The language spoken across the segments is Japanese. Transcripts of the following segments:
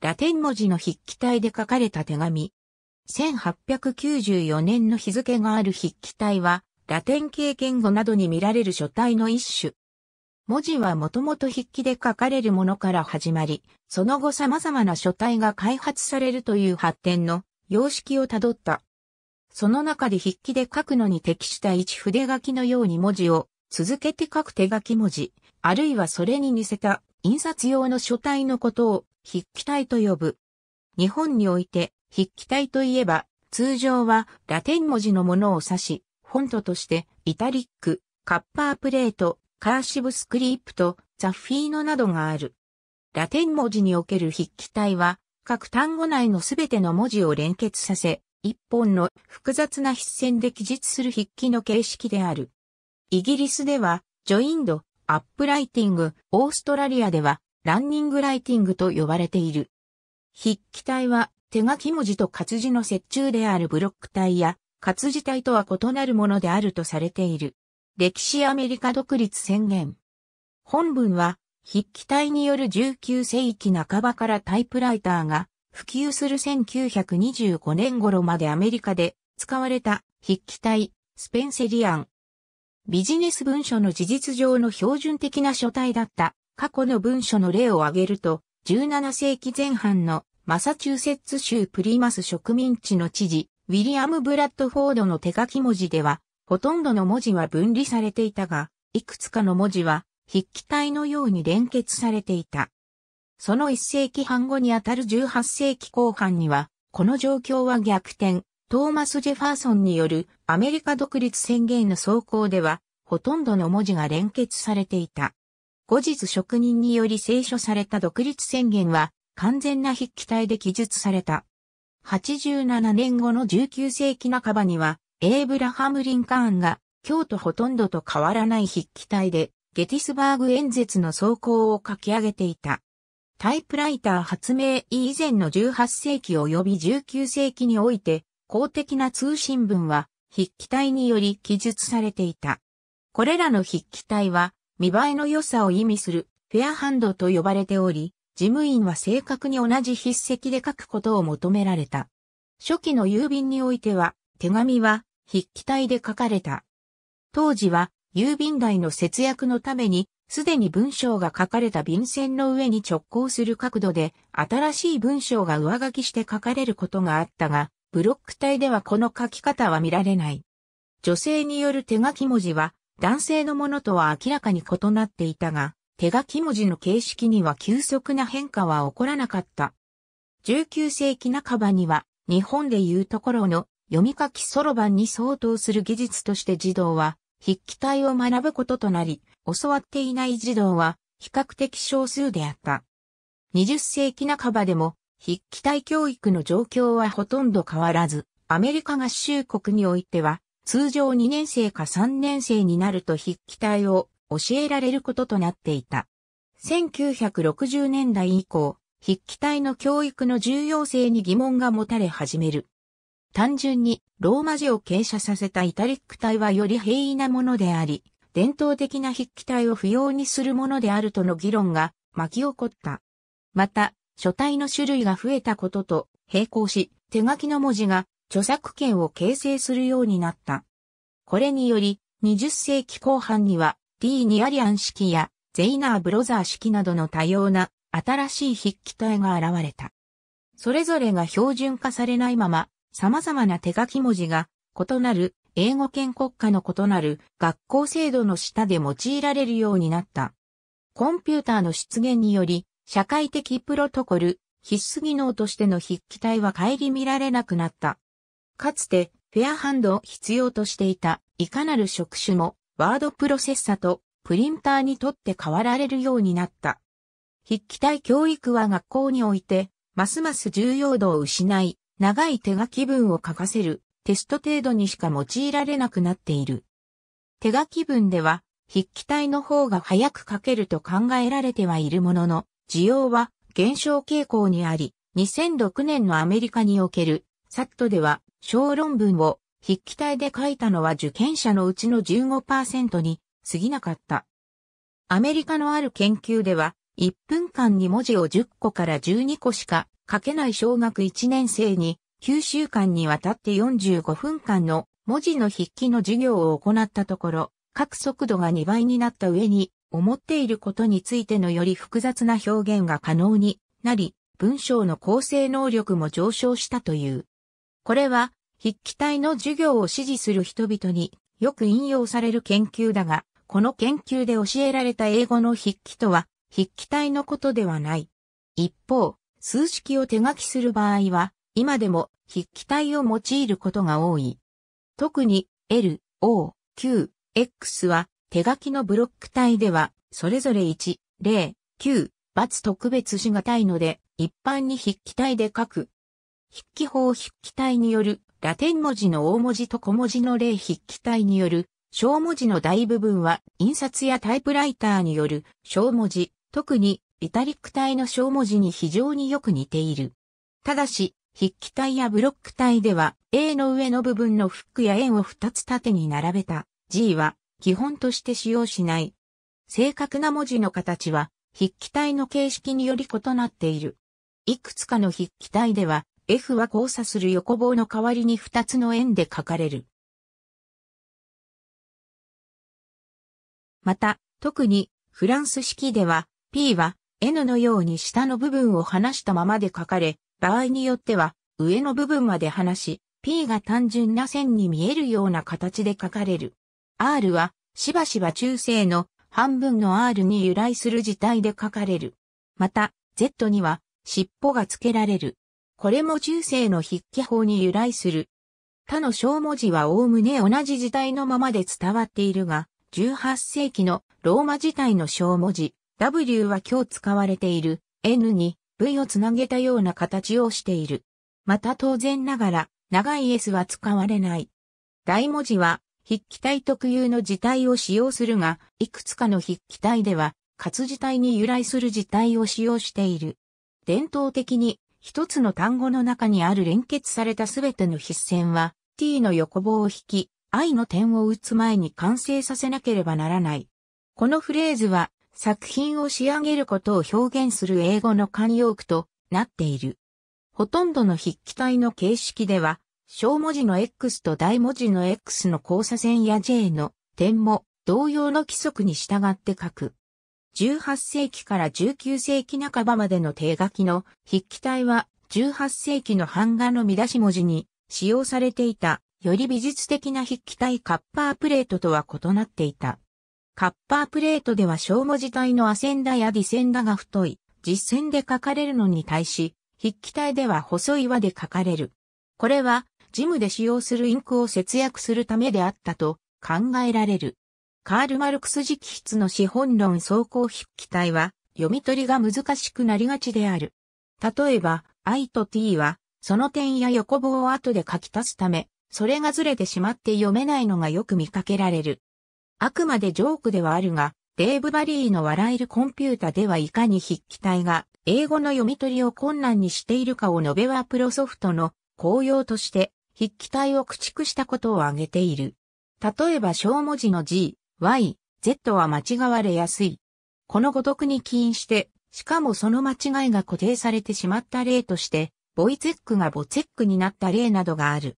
ラテン文字の筆記体で書かれた手紙。1894年の日付がある筆記体は、ラテン系言語などに見られる書体の一種。文字はもともと筆記で書かれるものから始まり、その後様々な書体が開発されるという発展の様式をたどった。その中で筆記で書くのに適した一筆書きのように文字を続けて書く手書き文字、あるいはそれに似せた印刷用の書体のことを筆記体と呼ぶ。日本において筆記体といえば、通常はラテン文字のものを指し、フォントとしてイタリック、カッパープレート、カーシブスクリープト、ザフィーノなどがある。ラテン文字における筆記体は、各単語内のすべての文字を連結させ、一本の複雑な筆線で記述する筆記の形式である。イギリスでは、ジョインド、アップライティング、オーストラリアでは、ランニングライティングと呼ばれている。筆記体は手書き文字と活字の折衷であるブロック体や活字体とは異なるものであるとされている。歴史アメリカ独立宣言。本文は筆記体による19世紀半ばからタイプライターが普及する1925年頃までアメリカで使われた筆記体スペンセリアン。ビジネス文書の事実上の標準的な書体だった過去の文書の例を挙げると、17世紀前半のマサチューセッツ州プリマス植民地の知事、ウィリアム・ブラッドフォードの手書き文字では、ほとんどの文字は分離されていたが、いくつかの文字は筆記体のように連結されていた。その1世紀半後にあたる18世紀後半には、この状況は逆転、トーマス・ジェファーソンによるアメリカ独立宣言の走行では、ほとんどの文字が連結されていた。後日職人により聖書された独立宣言は完全な筆記体で記述された。87年後の19世紀半ばには、エイブラハム・リンカーンが、京都ほとんどと変わらない筆記体で、ゲティスバーグ演説の草稿を書き上げていた。タイプライター発明以前の18世紀及び19世紀において、公的な通信文は筆記体により記述されていた。これらの筆記体は見栄えの良さを意味するフェアハンドと呼ばれており、事務員は正確に同じ筆跡で書くことを求められた。初期の郵便においては、手紙は筆記体で書かれた。当時は郵便代の節約のために、すでに文章が書かれた便箋の上に直行する角度で、新しい文章が上書きして書かれることがあったが、ブロック体ではこの書き方は見られない。女性による手書き文字は、男性のものとは明らかに異なっていたが、手書き文字の形式には急速な変化は起こらなかった。19世紀半ばには、日本でいうところの読み書きそろばんに相当する技術として児童は、筆記体を学ぶこととなり、教わっていない児童は比較的少数であった。20世紀半ばでも筆記体教育の状況はほとんど変わらず、アメリカ合衆国においては通常2年生か3年生になると筆記体を教えられることとなっていた。1960年代以降、筆記体の教育の重要性に疑問が持たれ始める。単純にローマ字を傾斜させたイタリック体はより平易なものであり、伝統的な筆記体を不要にするものであるとの議論が巻き起こった。また、書体の種類が増えたことと並行し、手書きの文字が著作権を形成するようになった。これにより、20世紀後半には、D ニアリアン式や、ゼイナーブロザー式などの多様な新しい筆記体が現れた。それぞれが標準化されないまま、様々な手書き文字が異なる英語圏国家の異なる学校制度の下で用いられるようになった。コンピューターの出現により、社会的プロトコル、必須技能としての筆記体は顧みられなくなった。かつて、フェアハンドを必要としていた、いかなる職種も、ワードプロセッサとプリンターにとって変わられるようになった。筆記体教育は学校において、ますます重要度を失い、長い手書き文を書かせるテスト程度にしか用いられなくなっている。手書き文では、筆記体の方が早く書けると考えられてはいるものの、需要は減少傾向にあり、2006年のアメリカにおけるサットでは小論文を筆記体で書いたのは受験者のうちの15%に過ぎなかった。アメリカのある研究では、1分間に文字を10個から12個しか書けない小学1年生に、9週間にわたって45分間の文字の筆記の授業を行ったところ、各速度が2倍になった上に、思っていることについてのより複雑な表現が可能になり、文章の構成能力も上昇したという。これは筆記体の授業を支持する人々によく引用される研究だが、この研究で教えられた英語の筆記とは筆記体のことではない。一方、数式を手書きする場合は、今でも筆記体を用いることが多い。特に L、O、Q、X は手書きのブロック体では、それぞれ1、0、9、×特別しがたいので、一般に筆記体で書く筆記法筆記体によるラテン文字の大文字と小文字の例筆記体による小文字の大部分は印刷やタイプライターによる小文字、特にイタリック体の小文字に非常によく似ている。ただし、筆記体やブロック体では A の上の部分のフックや円を2つ縦に並べた G は基本として使用しない。正確な文字の形は筆記体の形式により異なっている。いくつかの筆記体では F は交差する横棒の代わりに2つの円で書かれる。また、特にフランス式では P は N のように下の部分を離したままで書かれ、場合によっては上の部分まで離し、P が単純な線に見えるような形で書かれる。R はしばしば中世の半分の R に由来する字体で書かれる。また、Z には尻尾が付けられる。これも中世の筆記法に由来する。他の小文字はおおむね同じ字体のままで伝わっているが、18世紀のローマ字体の小文字、W は今日使われている N に V をつなげたような形をしている。また当然ながら、長い S は使われない。大文字は筆記体特有の字体を使用するが、いくつかの筆記体では活字体に由来する字体を使用している。伝統的に一つの単語の中にある連結されたすべての筆線は、t の横棒を引き、i の点を打つ前に完成させなければならない。このフレーズは、作品を仕上げることを表現する英語の慣用句となっている。ほとんどの筆記体の形式では、小文字の X と大文字の X の交差線や J の点も同様の規則に従って書く。18世紀から19世紀半ばまでの定書きの筆記体は18世紀の版画の見出し文字に使用されていたより美術的な筆記体カッパープレートとは異なっていた。カッパープレートでは小文字体のアセンダやディセンダが太い、実線で書かれるのに対し、筆記体では細い輪で書かれる。これは、ジムで使用するインクを節約するためであったと考えられる。カール・マルクス直筆の資本論総合筆記体は、読み取りが難しくなりがちである。例えば、I と T は、その点や横棒を後で書き足すため、それがずれてしまって読めないのがよく見かけられる。あくまでジョークではあるが、デーブ・バリーの笑えるコンピュータではいかに筆記体が英語の読み取りを困難にしているかを述べはプロソフトの公用として筆記体を駆逐したことを挙げている。例えば小文字の G、y、z は間違われやすい。このごとくに起因して、しかもその間違いが固定されてしまった例として、ボイチェックがボツェックになった例などがある。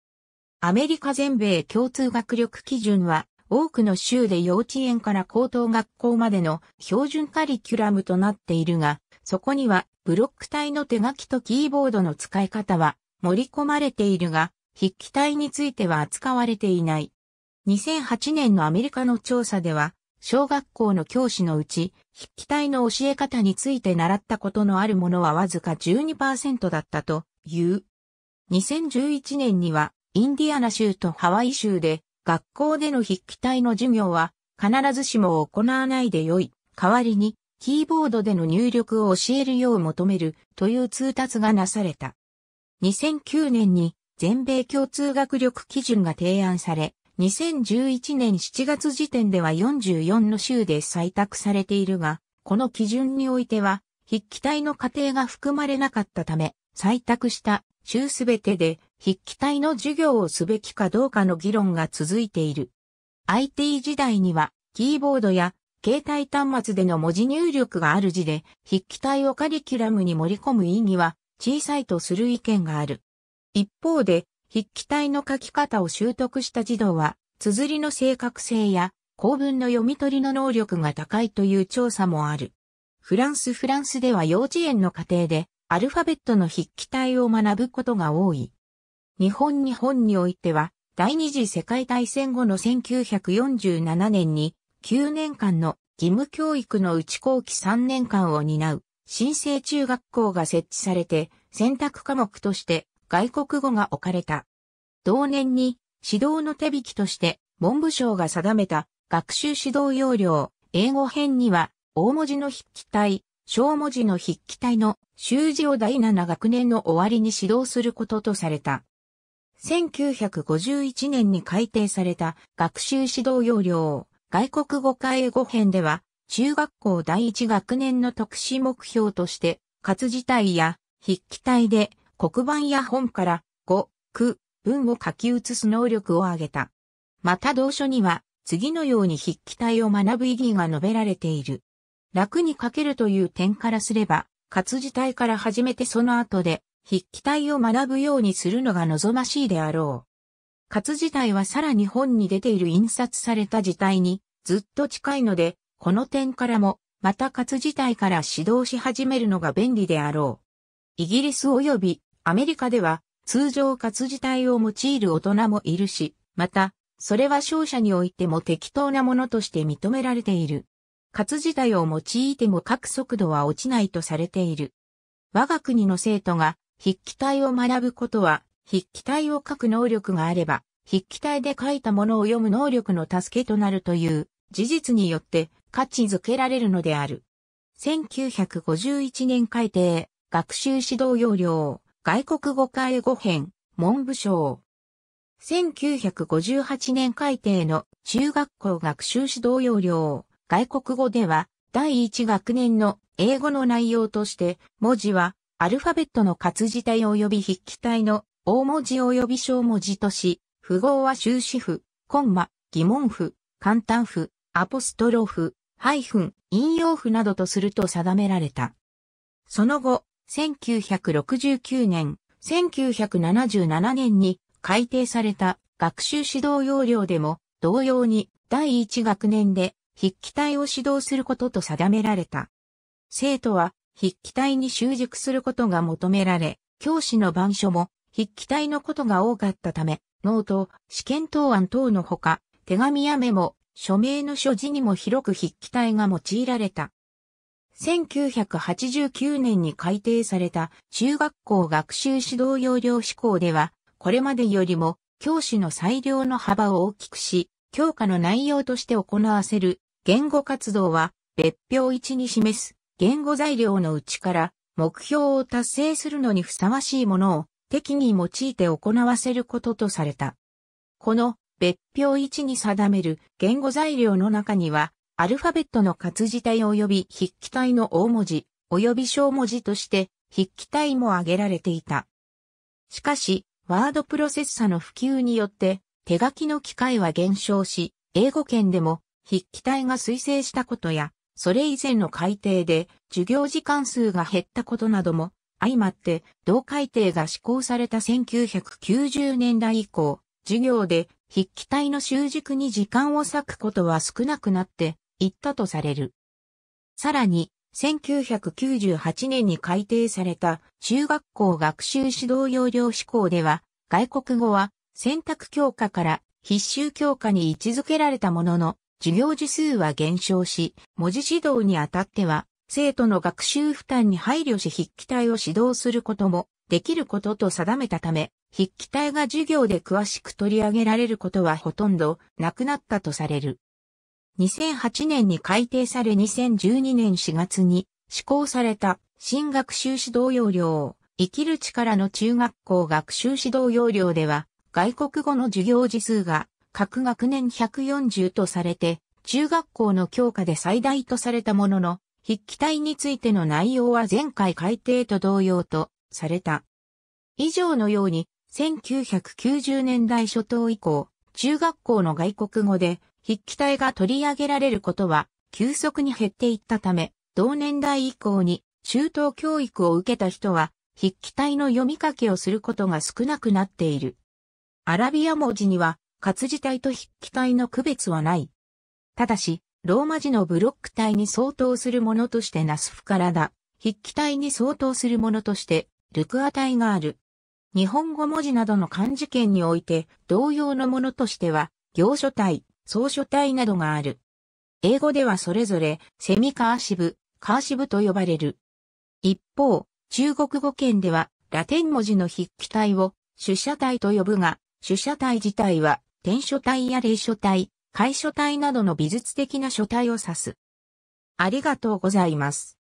アメリカ全米共通学力基準は、多くの州で幼稚園から高等学校までの標準カリキュラムとなっているが、そこにはブロック体の手書きとキーボードの使い方は盛り込まれているが、筆記体については扱われていない。2008年のアメリカの調査では、小学校の教師のうち、筆記体の教え方について習ったことのあるものはわずか12%だったという。2011年には、インディアナ州とハワイ州で、学校での筆記体の授業は、必ずしも行わないでよい。代わりに、キーボードでの入力を教えるよう求めるという通達がなされた。2009年に全米共通学力基準が提案され、2011年7月時点では44の州で採択されているが、この基準においては、筆記体の過程が含まれなかったため、採択した州すべてで筆記体の授業をすべきかどうかの議論が続いている。IT 時代には、キーボードや携帯端末での文字入力がある字で、筆記体をカリキュラムに盛り込む意義は小さいとする意見がある。一方で、筆記体の書き方を習得した児童は、綴りの正確性や公文の読み取りの能力が高いという調査もある。フランスフランスでは幼稚園の家庭でアルファベットの筆記体を学ぶことが多い。日本日本においては第二次世界大戦後の1947年に9年間の義務教育のうち後期3年間を担う新生中学校が設置されて選択科目として外国語が置かれた。同年に指導の手引きとして文部省が定めた学習指導要領、英語編には大文字の筆記体、小文字の筆記体の習字を第7学年の終わりに指導することとされた。1951年に改定された学習指導要領、外国語化英語編では、中学校第1学年の特殊目標として、活字体や筆記体で黒板や本から語、句、文を書き写す能力を上げた。また同書には次のように筆記体を学ぶ意義が述べられている。楽に書けるという点からすれば、活字体から始めてその後で筆記体を学ぶようにするのが望ましいであろう。活字体はさらに本に出ている印刷された字体にずっと近いので、この点からも、また活字体から指導し始めるのが便利であろう。イギリス及びアメリカでは通常活字体を用いる大人もいるし、また、それは勝者においても適当なものとして認められている。活字体を用いても書く速度は落ちないとされている。我が国の生徒が筆記体を学ぶことは、筆記体を書く能力があれば、筆記体で書いたものを読む能力の助けとなるという事実によって価値づけられるのである。1951年改定、学習指導要領、外国語会英語編、文部省。1958年改定の中学校学習指導要領、外国語では第1学年の英語の内容として文字はアルファベットの活字体及び筆記体の大文字及び小文字とし、符号は終止符、コンマ、疑問符、簡単符、アポストロフ、ハイフン、引用符などとすると定められた。その後、1969年、1977年に改定された学習指導要領でも同様に第1学年で筆記体を指導することと定められた。生徒は筆記体に習熟することが求められ、教師の板書も筆記体のことが多かったため、ノート、試験答案等のほか、手紙やメモ、署名の所持にも広く筆記体が用いられた。1989年に改定された中学校学習指導要領施行では、これまでよりも教師の裁量の幅を大きくし、教科の内容として行わせる言語活動は別表1に示す言語材料のうちから目標を達成するのにふさわしいものを適宜用いて行わせることとされた。この別表1に定める言語材料の中にはアルファベットの活字体及び筆記体の大文字、及び小文字として筆記体も挙げられていた。しかし、ワードプロセッサの普及によって手書きの機械は減少し、英語圏でも筆記体が推薦したことや、それ以前の改定で授業時間数が減ったことなども相まって同改定が施行された1990年代以降、授業で筆記体の習熟に時間を割くことは少なくなって行ったとされる。さらに、1998年に改定された中学校学習指導要領施行では、外国語は選択教科から必修教科に位置づけられたものの、授業時数は減少し、文字指導にあたっては、生徒の学習負担に配慮し筆記体を指導することもできることと定めたため、筆記体が授業で詳しく取り上げられることはほとんどなくなったとされる。2008年に改定され2012年4月に施行された新学習指導要領、生きる力の中学校学習指導要領では、外国語の授業時数が各学年140とされて、中学校の教科で最大とされたものの、筆記体についての内容は前回改定と同様とされた。以上のように、1990年代初頭以降、中学校の外国語で筆記体が取り上げられることは急速に減っていったため、同年代以降に中等教育を受けた人は筆記体の読み書きをすることが少なくなっている。アラビア文字には活字体と筆記体の区別はない。ただし、ローマ字のブロック体に相当するものとしてナスフからだ、筆記体に相当するものとしてルクア体がある。日本語文字などの漢字圏において同様のものとしては行書体、草書体などがある。英語ではそれぞれセミカーシブ、カーシブと呼ばれる。一方、中国語圏ではラテン文字の筆記体を主写体と呼ぶが、主写体自体は転書体や霊書体、楷書体などの美術的な書体を指す。ありがとうございます。